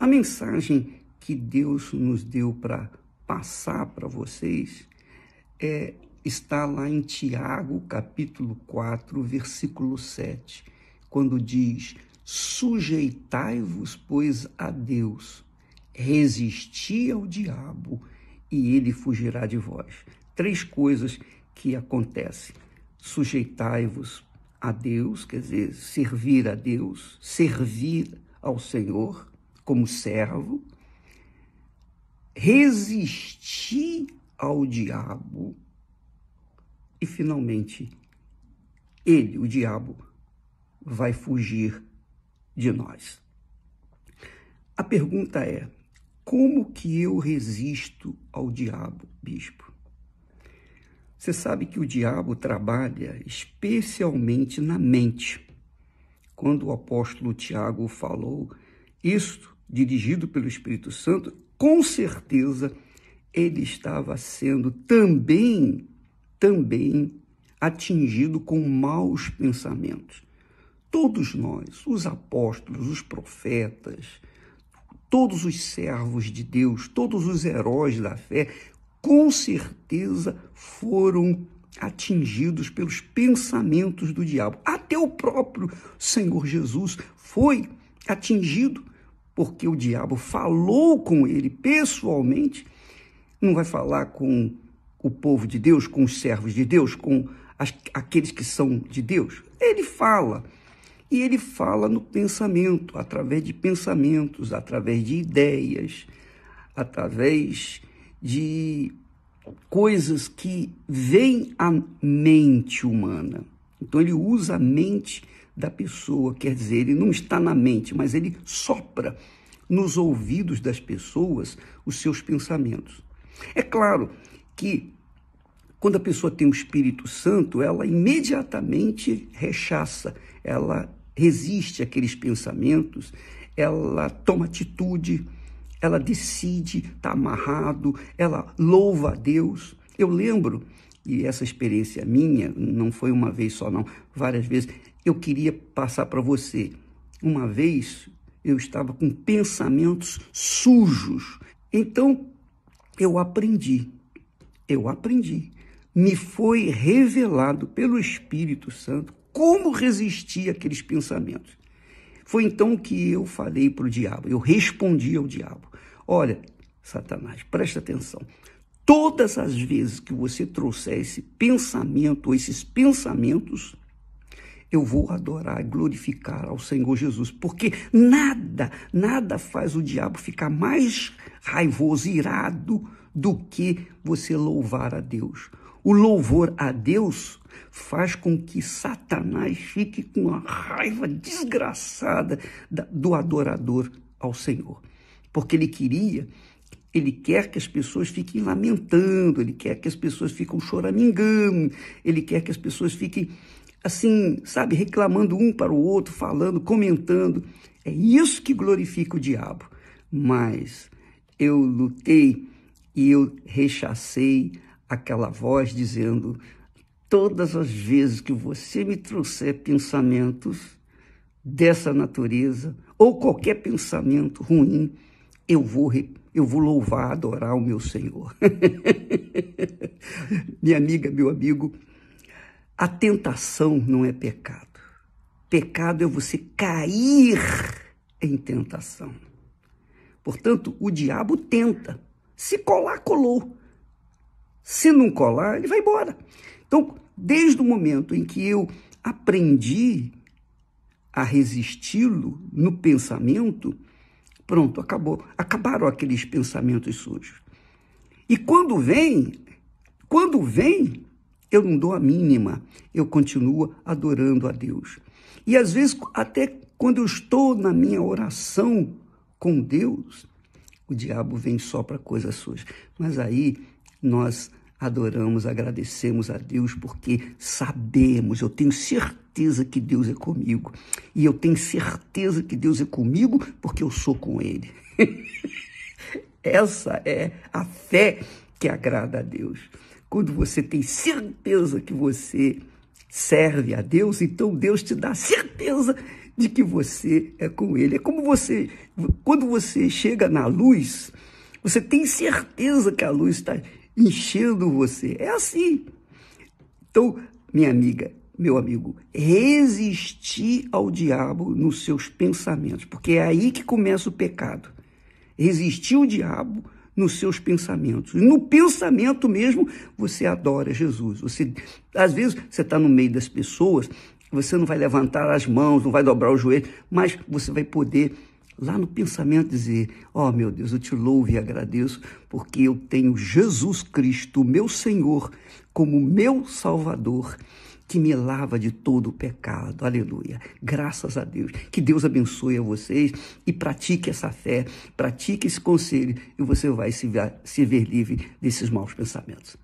A mensagem que Deus nos deu para passar para vocês é, está lá em Tiago, capítulo 4, versículo 7, quando diz: Sujeitai-vos, pois, a Deus, resisti ao diabo e ele fugirá de vós. Três coisas que acontecem: sujeitai-vos a Deus, quer dizer, servir a Deus, servir ao Senhor como servo, resisti ao diabo e finalmente ele, o diabo, vai fugir de nós. A pergunta é: como que eu resisto ao diabo, bispo? Você sabe que o diabo trabalha especialmente na mente. Quando o apóstolo Tiago falou isto, dirigido pelo Espírito Santo, com certeza ele estava sendo também, também atingido com maus pensamentos. Todos nós, os apóstolos, os profetas, todos os servos de Deus, todos os heróis da fé, com certeza foram atingidos pelos pensamentos do diabo. Até o próprio Senhor Jesus foi atingido porque o diabo falou com ele pessoalmente, não vai falar com o povo de Deus, com os servos de Deus, com as, aqueles que são de Deus. Ele fala. E ele fala no pensamento, através de pensamentos, através de ideias, através de coisas que vêm à mente humana. Então ele usa a mente humana da pessoa, quer dizer, ele não está na mente, mas ele sopra nos ouvidos das pessoas os seus pensamentos. É claro que quando a pessoa tem o Espírito Santo, ela imediatamente rechaça, ela resiste àqueles pensamentos, ela toma atitude, ela decide, está amarrado, ela louva a Deus. Eu lembro e essa experiência minha não foi uma vez só, não, várias vezes, eu queria passar para você. Uma vez eu estava com pensamentos sujos. Então eu aprendi, eu aprendi. Me foi revelado pelo Espírito Santo como resistir àqueles pensamentos. Foi então que eu falei para o diabo, eu respondi ao diabo: Olha, Satanás, presta atenção todas as vezes que você trouxer esse pensamento, ou esses pensamentos, eu vou adorar e glorificar ao Senhor Jesus, porque nada, nada faz o diabo ficar mais raivoso, irado, do que você louvar a Deus. O louvor a Deus faz com que Satanás fique com uma raiva desgraçada do adorador ao Senhor, porque ele queria ele quer que as pessoas fiquem lamentando, ele quer que as pessoas fiquem choramingando, ele quer que as pessoas fiquem assim, sabe, reclamando um para o outro, falando, comentando. É isso que glorifica o diabo. Mas eu lutei e eu rechacei aquela voz dizendo: todas as vezes que você me trouxer pensamentos dessa natureza ou qualquer pensamento ruim, eu vou repetir eu vou louvar, adorar o meu Senhor. Minha amiga, meu amigo, a tentação não é pecado. Pecado é você cair em tentação. Portanto, o diabo tenta. Se colar, colou. Se não colar, ele vai embora. Então, desde o momento em que eu aprendi a resisti-lo no pensamento, Pronto, acabou. Acabaram aqueles pensamentos sujos. E quando vem, quando vem, eu não dou a mínima, eu continuo adorando a Deus. E às vezes, até quando eu estou na minha oração com Deus, o diabo vem só para coisas sujas Mas aí nós adoramos, agradecemos a Deus porque sabemos, eu tenho certeza que Deus é comigo. E eu tenho certeza que Deus é comigo porque eu sou com Ele. Essa é a fé que agrada a Deus. Quando você tem certeza que você serve a Deus, então Deus te dá certeza de que você é com Ele. É como você, quando você chega na luz, você tem certeza que a luz está enchendo você. É assim. Então, minha amiga, meu amigo, resistir ao diabo nos seus pensamentos, porque é aí que começa o pecado. Resistir ao diabo nos seus pensamentos. E no pensamento mesmo, você adora Jesus. Você, às vezes, você está no meio das pessoas, você não vai levantar as mãos, não vai dobrar o joelho, mas você vai poder lá no pensamento dizer: Ó oh, meu Deus, eu te louvo e agradeço, porque eu tenho Jesus Cristo, meu Senhor, como meu Salvador, que me lava de todo o pecado. Aleluia. Graças a Deus. Que Deus abençoe a vocês e pratique essa fé, pratique esse conselho, e você vai se ver, se ver livre desses maus pensamentos.